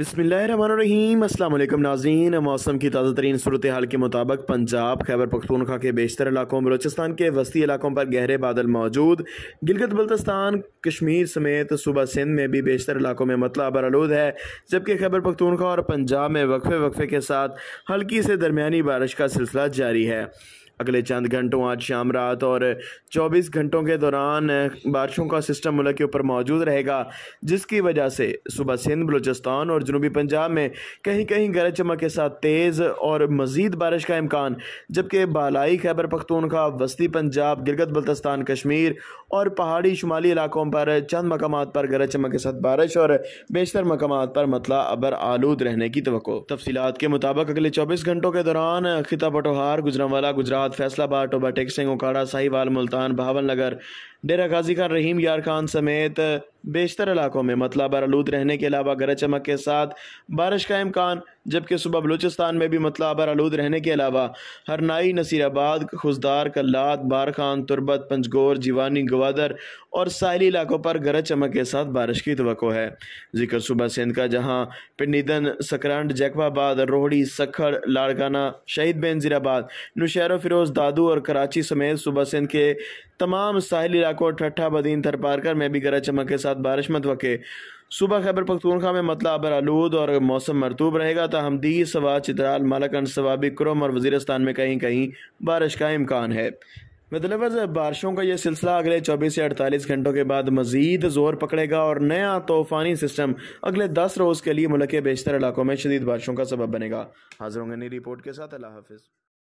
बसमीम अल्लाम नाजीन मौसम की ताज़ा तरीन सूरत हाल के मुताबिक पंजाब खैबर पख्तूनखा के बेशतर इलाकों बलोचिस्तान के वस्ती इलाकों पर गहरे बादल मौजूद गिलगित बल्तिस्तान कश्मीर समेत सूबा सिंध में भी बेशतर इलाकों में मतला बरलूद है जबकि खैबर पख्तूनखा और पंजाब में वक्फे वक्फे के साथ हल्की से दरमिया बारिश का सिलसिला जारी है अगले चंद घंटों आज शाम रात और 24 घंटों के दौरान बारिशों का सिस्टम मुल्क के ऊपर मौजूद रहेगा जिसकी वजह से सुबह सिंध बलूचिस्तान और जनूबी पंजाब में कहीं कहीं गरज चमक के साथ तेज़ और मज़ीद बारिश का इम्कान जबकि बालाई खैबर पख्तूनखा वस्ती पंजाब गिलगत बल्तस्तान कश्मीर और पहाड़ी शुमाली इलाकों पर चंद मकाम पर गरज चमक के साथ बारिश और बेशतर मकाम पर मतला अबर आलूद रहने की तो तफसीत के मुताबिक अगले चौबीस घंटों के दौरान खिता पटोहार गुजरावाला गुजरात फैसलाबाद टोबा सिंह ओकाड़ा साहिवाल मुल्तान भावन नगर डेरा गाजी खान रहीम यार खान समेत बेशतर इलाकों में मतला बरालूद रहने के अलावा गरज चमक के साथ बारिश का इम्कान जबकि सुबह बलूचिस्तान में भी मतला बरालूद रहने के अलावा हरनाई नसीराबाद खुशदार कल्लात बारखान तुरबत पंचगोर जीवानी गवादर और साहली इलाकों पर गरज चमक के साथ बारिश की तो है जिक्र सुबह सिंध का जहाँ पिंडीदन सकरंड जैकवाबाद रोहड़ी सखड़ लाड़काना शहीद बेनजीराबाद नुशहर फिरोज दादू और कराची समेत सुबह सिंध के तमाम साहली इलाकों और ठट्ठा बदीन थर पार कर में भी गरज चमक के साथ बारिश मत वके सुबह खैबर पख्तूनखा में मतला अबर आलूद और मौसम मरतूब रहेगा ताहम दी सवा चित्राल मालाकंड सवाबी क्रम और वजीरस्तान में कहीं कहीं बारिश का इम्कान है मतलब बारिशों का यह सिलसिला अगले 24 से 48 घंटों के बाद मजीद जोर पकड़ेगा और नया तूफानी सिस्टम अगले 10 रोज़ के लिए मुल्क के बेशतर इलाकों में शदीद बारिशों का सबब बनेगा हाजिर होंगे नई रिपोर्ट के साथ अल्लाह हाफिज़